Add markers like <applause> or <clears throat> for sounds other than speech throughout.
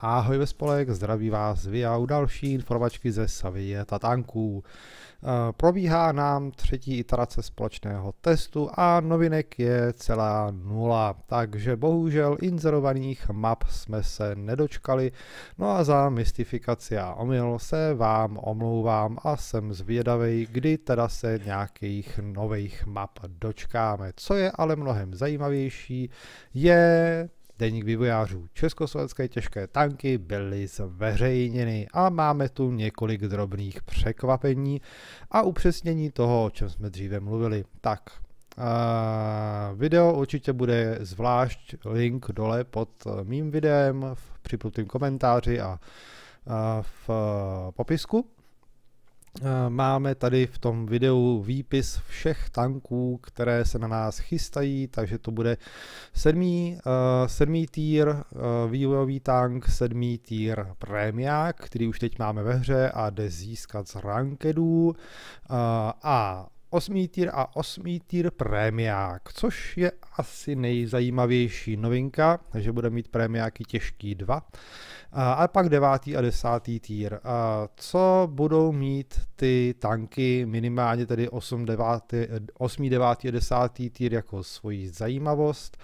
Ahoj ve spolek, zdraví vás a u další informačky ze Savie Tatanků. Eh, probíhá nám třetí iterace společného testu a novinek je celá nula, takže bohužel inzerovaných map jsme se nedočkali, no a za mystifikaci a omyl se vám omlouvám a jsem zvědavý, kdy teda se nějakých nových map dočkáme. Co je ale mnohem zajímavější, je Deník vývojářů Československé těžké tanky byly zveřejněny a máme tu několik drobných překvapení a upřesnění toho, o čem jsme dříve mluvili. Tak, video určitě bude zvlášť link dole pod mým videem v připlutém komentáři a v popisku. Eh, máme tady v tom videu výpis všech tanků, které se na nás chystají, takže to bude sedmý, uh, sedmý týr uh, vývojový tank, sedmý týr prémiák, který už teď máme ve hře a jde získat z rankedů uh, a osmý tier a osmý tier prémiák, což je asi nejzajímavější novinka, že bude mít prémiáky těžký dva. A pak devátý a desátý tier. A co budou mít ty tanky minimálně tedy 8, 9, 8, 9 a 10 tier jako svoji zajímavost?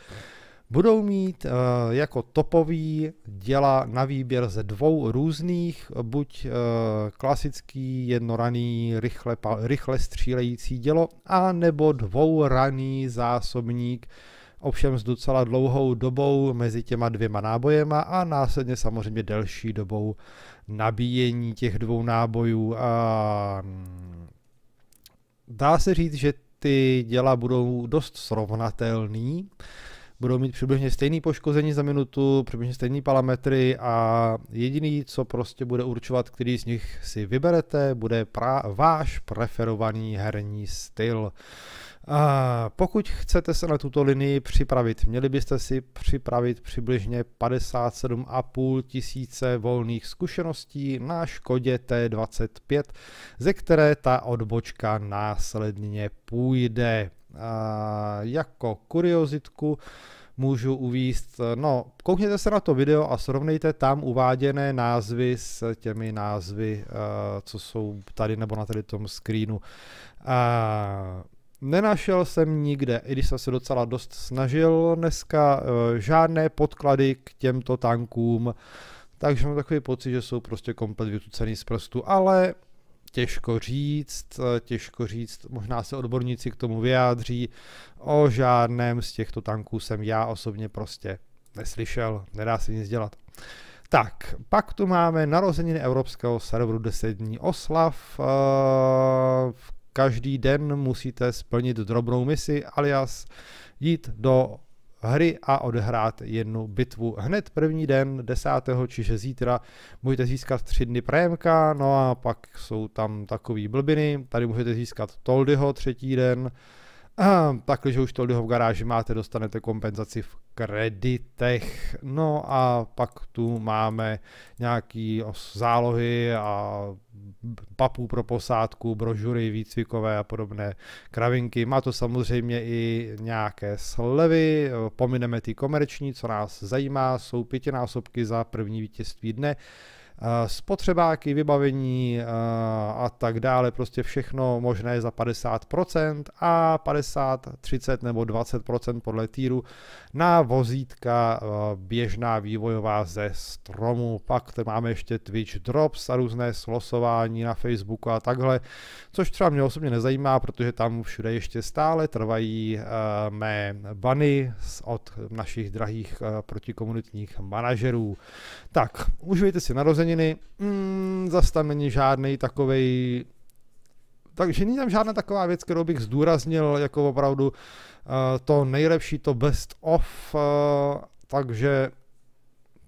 budou mít eh, jako topový děla na výběr ze dvou různých, eh, buď eh, klasický jednoraný rychle, rychle střílející dělo, a nebo dvouraný zásobník, ovšem s docela dlouhou dobou mezi těma dvěma nábojema a následně samozřejmě delší dobou nabíjení těch dvou nábojů. A mm, dá se říct, že ty děla budou dost srovnatelný budou mít přibližně stejný poškození za minutu, přibližně stejný parametry a jediný, co prostě bude určovat, který z nich si vyberete, bude pra- váš preferovaný herní styl. A pokud chcete se na tuto linii připravit, měli byste si připravit přibližně 57,5 tisíce volných zkušeností na Škodě T25, ze které ta odbočka následně půjde. A jako kuriozitku můžu uvíst, eh, no koukněte se na to video a srovnejte tam uváděné názvy s těmi názvy, eh, co jsou tady nebo na tady tom screenu. A Nenašel jsem nikde, i když jsem se docela dost snažil dneska, eh, žádné podklady k těmto tankům, takže mám takový pocit, že jsou prostě komplet vytucený z prstu, ale těžko říct, eh, těžko říct, možná se odborníci k tomu vyjádří, o žádném z těchto tanků jsem já osobně prostě neslyšel, nedá se nic dělat. Tak, pak tu máme narozeniny evropského serveru 10 dní oslav. Eh, každý den musíte splnit drobnou misi, alias jít do hry a odhrát jednu bitvu. Hned první den, 10. čiže zítra, můžete získat 3 dny prémka, no a pak jsou tam takové blbiny, tady můžete získat Toldyho třetí den, takže <clears throat> už Toldyho v garáži máte, dostanete kompenzaci v kreditech. No a pak tu máme nějaké zálohy a papů pro posádku, brožury výcvikové a podobné kravinky. Má to samozřejmě i nějaké slevy, pomineme ty komerční, co nás zajímá, jsou pětinásobky za první vítězství dne. Eh, spotřebáky, vybavení eh, a tak dále, prostě všechno možné za 50% a 50, 30 nebo 20% podle týru na vozítka eh, běžná vývojová ze stromu. Pak tady máme ještě Twitch Drops a různé slosování na Facebooku a takhle, což třeba mě osobně nezajímá, protože tam všude ještě stále trvají mé bany od našich drahých protikomunitních manažerů. Tak, užijte si narození zeleniny, mm, zase tam není žádný takový. Takže není tam žádná taková věc, kterou bych zdůraznil jako opravdu uh, to nejlepší, to best of, uh, takže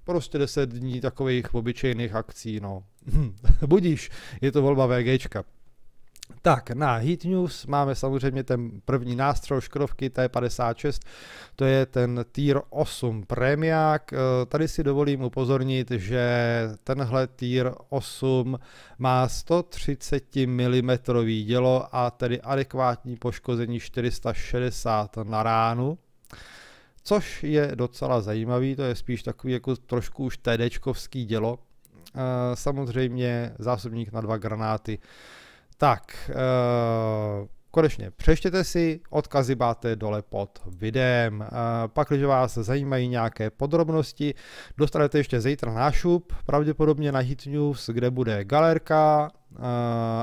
prostě 10 dní takových obyčejných akcí, no. <clears throat> Budíš, je to volba VGčka. Tak, na Heat News máme samozřejmě ten první nástroj Škodovky T56, to je ten Tier 8 Premiák. Eh, tady si dovolím upozornit, že tenhle Tier 8 má 130 mm dělo a tedy adekvátní poškození 460 na ránu. Což je docela zajímavý, to je spíš takový jako trošku už TDčkovský dělo. Eh, samozřejmě zásobník na dva granáty. Tak, eh, konečně přečtěte si, odkazy máte dole pod videem. Eh, pak, když vás zajímají nějaké podrobnosti, dostanete ještě zítra na šup, pravděpodobně na Hit News, kde bude galerka, eh,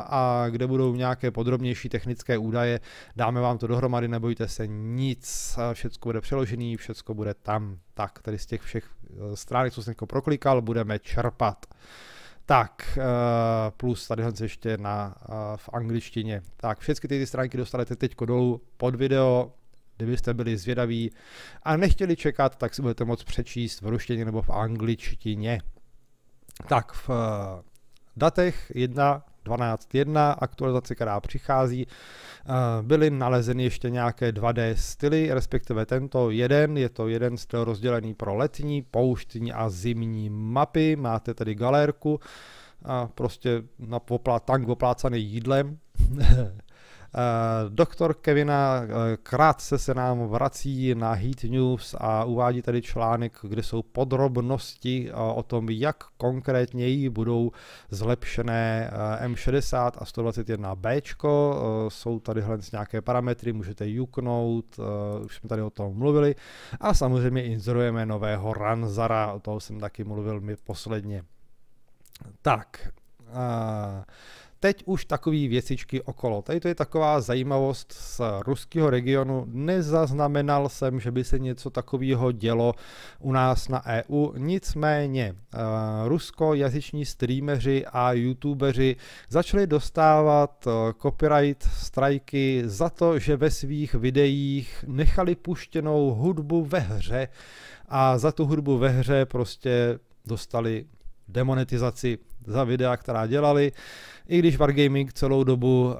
a kde budou nějaké podrobnější technické údaje. Dáme vám to dohromady, nebojte se nic, všechno bude přeložené, všechno bude tam. Tak, tady z těch všech stránek, co jsem jako proklikal, budeme čerpat. Tak, eh, plus tady ještě na, eh, v angličtině. Tak, všechny ty, ty stránky dostanete teď dolů pod video, kdybyste byli zvědaví a nechtěli čekat, tak si budete moct přečíst v ruštině nebo v angličtině. Tak, v eh, datech jedna 12.1, aktualizaci, která přichází, eh, byly nalezeny ještě nějaké 2D styly, respektive tento jeden, je to jeden styl rozdělený pro letní, pouštní a zimní mapy, máte tady galérku, a prostě na poplá, tank oplácaný jídlem, <laughs> Eh, doktor Kevina eh, krátce se nám vrací na Heat News a uvádí tady článek, kde jsou podrobnosti eh, o tom, jak jí budou zlepšené M60 a 121B. Jsou tady hned nějaké parametry, můžete juknout, už jsme tady o tom mluvili. A samozřejmě inzerujeme nového Ranzara, o toho jsem taky mluvil mi posledně. Tak, teď už takové věcičky okolo. Tady to je taková zajímavost z ruského regionu. Nezaznamenal jsem, že by se něco takového dělo u nás na EU. Nicméně eh, rusko jazyční streameři a youtubeři začali dostávat eh, copyright strajky za to, že ve svých videích nechali puštěnou hudbu ve hře a za tu hudbu ve hře prostě dostali demonetizaci za videa, která dělali, i když Wargaming celou dobu uh,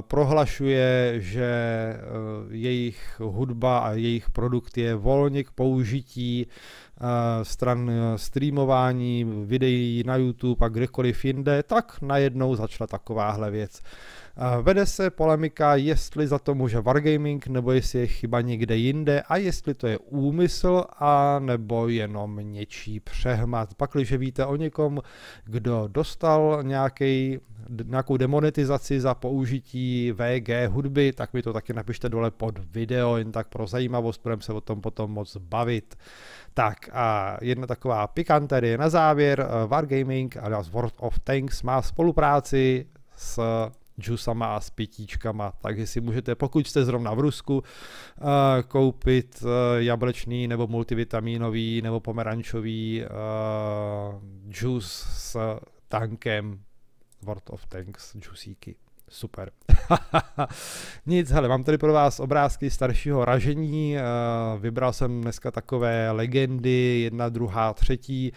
prohlašuje, že uh, jejich hudba a jejich produkt je volně k použití uh, Eh, stran eh, streamování, videí na YouTube a kdekoliv jinde, tak najednou začala takováhle věc. Eh, vede se polemika, jestli za to může Wargaming, nebo jestli je chyba někde jinde a jestli to je úmysl a nebo jenom něčí přehmat. Pak, když víte o někom, kdo dostal nějaký, nějakou demonetizaci za použití VG hudby, tak mi to taky napište dole pod video, jen tak pro zajímavost, budeme se o tom potom moc bavit. Tak, a jedna taková pikanterie na závěr. Eh, Wargaming alias World of Tanks má spolupráci s džusama a s pitíčkama, takže si můžete, pokud jste zrovna v Rusku, eh, koupit eh, jablečný nebo multivitaminový nebo pomerančový džus s tankem World of Tanks džusíky. Super. <laughs> Nic, hele, mám tady pro vás obrázky staršího ražení. Eh, vybral jsem dneska takové legendy, jedna, druhá, třetí.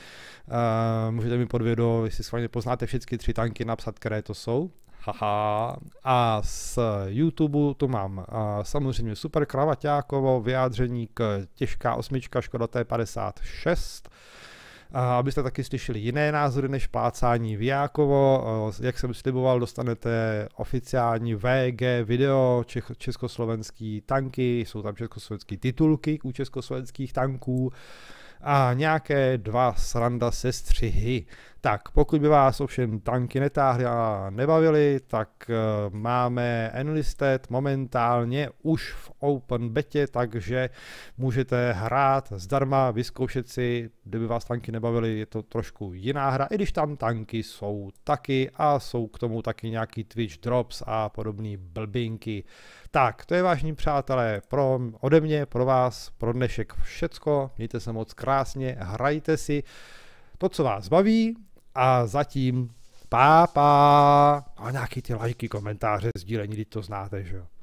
Eh, můžete mi pod video, jestli vámi poznáte všechny tři tanky, napsat, které to jsou. Haha. A z YouTube tu mám eh, samozřejmě super kravaťákovo vyjádření k těžká osmička Škoda T56 abyste taky slyšeli jiné názory než plácání Vyjákovo. Jak jsem sliboval, dostanete oficiální VG video čech, československý tanky, jsou tam československý titulky u československých tanků a nějaké dva sranda sestřihy. Tak, pokud by vás ovšem tanky netáhly a nebavily, tak eh, máme Enlisted momentálně už v open betě, takže můžete hrát zdarma, vyzkoušet si, kdyby vás tanky nebavily, je to trošku jiná hra, i když tam tanky jsou taky a jsou k tomu taky nějaký Twitch drops a podobné blbinky. Tak, to je vážní přátelé pro, ode mě, pro vás, pro dnešek všecko. Mějte se moc krásně, hrajte si to, co vás baví a zatím pápa. pá. A no, nějaký ty lajky, komentáře, sdílení, to znáte, že jo.